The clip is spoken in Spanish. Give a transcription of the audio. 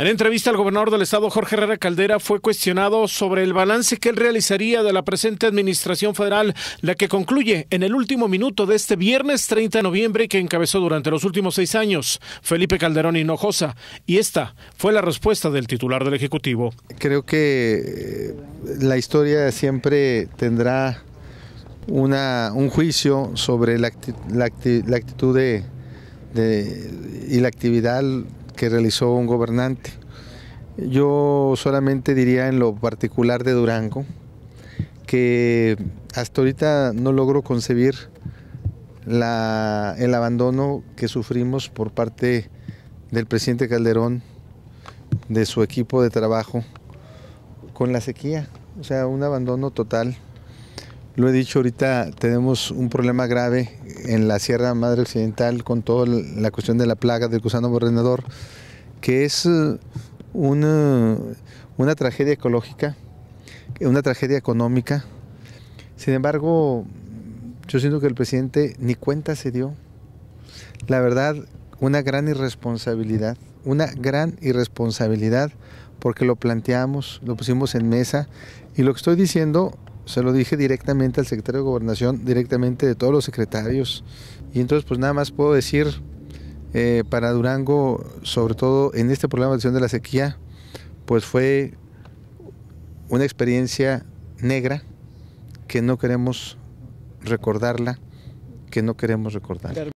En entrevista al gobernador del estado, Jorge Herrera Caldera, fue cuestionado sobre el balance que él realizaría de la presente administración federal, la que concluye en el último minuto de este viernes 30 de noviembre que encabezó durante los últimos seis años Felipe Calderón Hinojosa. Y esta fue la respuesta del titular del Ejecutivo. Creo que eh, la historia siempre tendrá un juicio sobre la, actitud de, y la actividad que realizó un gobernante. Yo solamente diría en lo particular de Durango, que hasta ahorita no logro concebir la, el abandono que sufrimos por parte del presidente Calderón, de su equipo de trabajo, con la sequía. O sea, un abandono total. Lo he dicho ahorita, tenemos un problema grave en la Sierra Madre Occidental con toda la cuestión de la plaga del gusano borrenador, que es eh, una, eh, una tragedia ecológica, una tragedia económica. Sin embargo, yo siento que el presidente ni cuenta se dio. La verdad, una gran irresponsabilidad, una gran irresponsabilidad porque lo planteamos, lo pusimos en mesa y lo que estoy diciendo se lo dije directamente al secretario de Gobernación, directamente de todos los secretarios. Y entonces, pues nada más puedo decir eh, para Durango, sobre todo en este programa de de la sequía, pues fue una experiencia negra que no queremos recordarla, que no queremos recordarla.